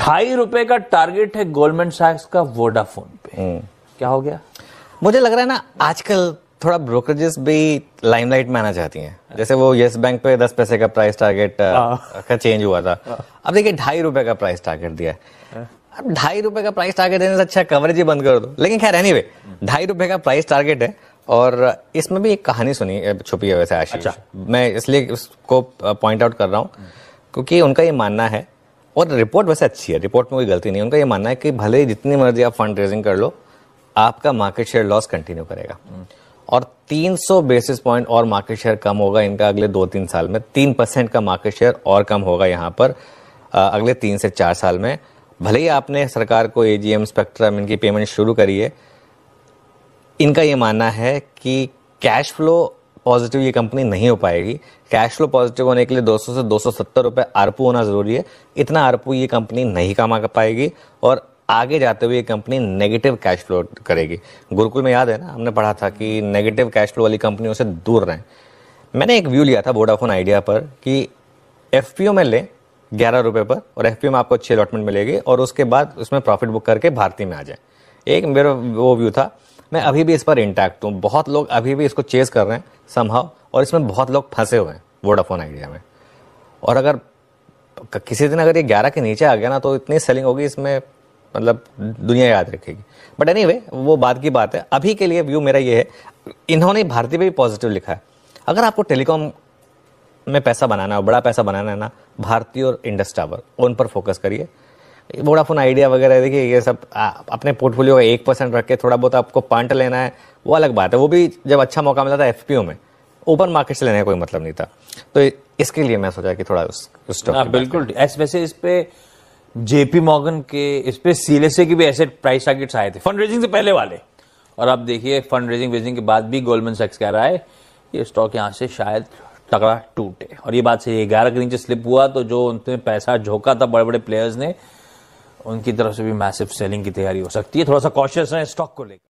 ढाई रुपए का टारगेट है गोल्डमेंट सैक्स का वोडाफोन पे हम्म। क्या हो गया मुझे लग रहा है ना आजकल थोड़ा ब्रोकरेजेस भी लाइमलाइट में आना चाहती हैं जैसे वो येस बैंक पे दस पैसे का प्राइस टारगेट हाँ। का चेंज हुआ था अब देखिए ढाई रुपए का प्राइस टारगेट दिया है हाँ। अब ढाई रुपए का प्राइस टारगेट देने से अच्छा कवरेज ही बंद कर दो लेकिन खैर एनीवे वे ढाई रुपए का प्राइस टारगेट है और इसमें भी एक कहानी सुनी छुपी है वैसे आशीष अच्छा। मैं इसलिए उसको पॉइंट आउट कर रहा हूँ क्योंकि उनका ये मानना है और रिपोर्ट वैसे अच्छी है रिपोर्ट में कोई गलती नहीं उनका ये मानना है कि भले ही जितनी मर्जी आप फंड रेजिंग कर लो आपका मार्केट शेयर लॉस कंटिन्यू करेगा और 300 बेसिस पॉइंट और मार्केट शेयर कम होगा इनका अगले दो तीन साल में तीन परसेंट का मार्केट शेयर और कम होगा यहाँ पर अगले तीन से चार साल में भले ही आपने सरकार को ए स्पेक्ट्रम इनकी पेमेंट शुरू करी है इनका ये मानना है कि कैश फ्लो पॉजिटिव ये कंपनी नहीं हो पाएगी कैश फ्लो पॉजिटिव होने के लिए 200 से दो सौ सत्तर रुपये आरपू होना ज़रूरी है इतना आरपू ये कंपनी नहीं कमा पाएगी और आगे जाते हुए ये कंपनी नेगेटिव कैश फ्लो करेगी गुरुकुल में याद है ना हमने पढ़ा था कि नेगेटिव कैश फ्लो वाली कंपनियों से दूर रहें मैंने एक व्यू लिया था वोडाफोन आइडिया पर कि एफ में लें ग्यारह रुपये पर और एफ में आपको अच्छी अलॉटमेंट मिलेगी और उसके बाद उसमें प्रॉफिट बुक करके भारती में आ जाए एक मेरा वो व्यू था मैं अभी भी इस पर इंटैक्ट हूँ बहुत लोग अभी भी इसको चेज कर रहे हैं संभव और इसमें बहुत लोग फंसे हुए हैं वोडाफोन आइडिया में और अगर किसी दिन अगर ये ग्यारह के नीचे आ गया ना तो इतनी सेलिंग होगी इसमें मतलब दुनिया याद रखेगी बट एनी वो बात की बात है अभी के लिए व्यू मेरा ये है इन्होंने भारतीय भी पॉजिटिव लिखा है अगर आपको टेलीकॉम में पैसा बनाना हो बड़ा पैसा बनाना है ना भारतीय और इंडस्टावर उन पर फोकस करिए वोडाफोन आइडिया वगैरह देखिए ये सब आ, अपने पोर्टफोलियो का एक परसेंट रख के थोड़ा बहुत आपको पंट लेना है वो अलग बात है वो भी जब अच्छा मौका मिला था एफपीओ में ओपन मार्केट से लेने का कोई मतलब नहीं था तो इसके लिए मैं सोचा कि थोड़ा उस, उस हाँ, बिल्कुल वैसे इस पे जेपी मॉगन के इस पे सीलेसे की भी ऐसे प्राइस टारगेट्स आए थे फंड रेजिंग से पहले वाले और आप देखिए फंड रेजिंग वेजिंग के बाद भी गोल्डमैन सेक्स कह रहा है ये स्टॉक यहाँ से शायद तगड़ा टूटे और ये बात से ग्यारह के नीचे स्लिप हुआ तो जो उनमें पैसा झोंका था बड़े बड़े प्लेयर्स ने उनकी तरफ से भी मैसिव सेलिंग की तैयारी हो सकती है थोड़ा सा कॉशियस है स्टॉक को लेकर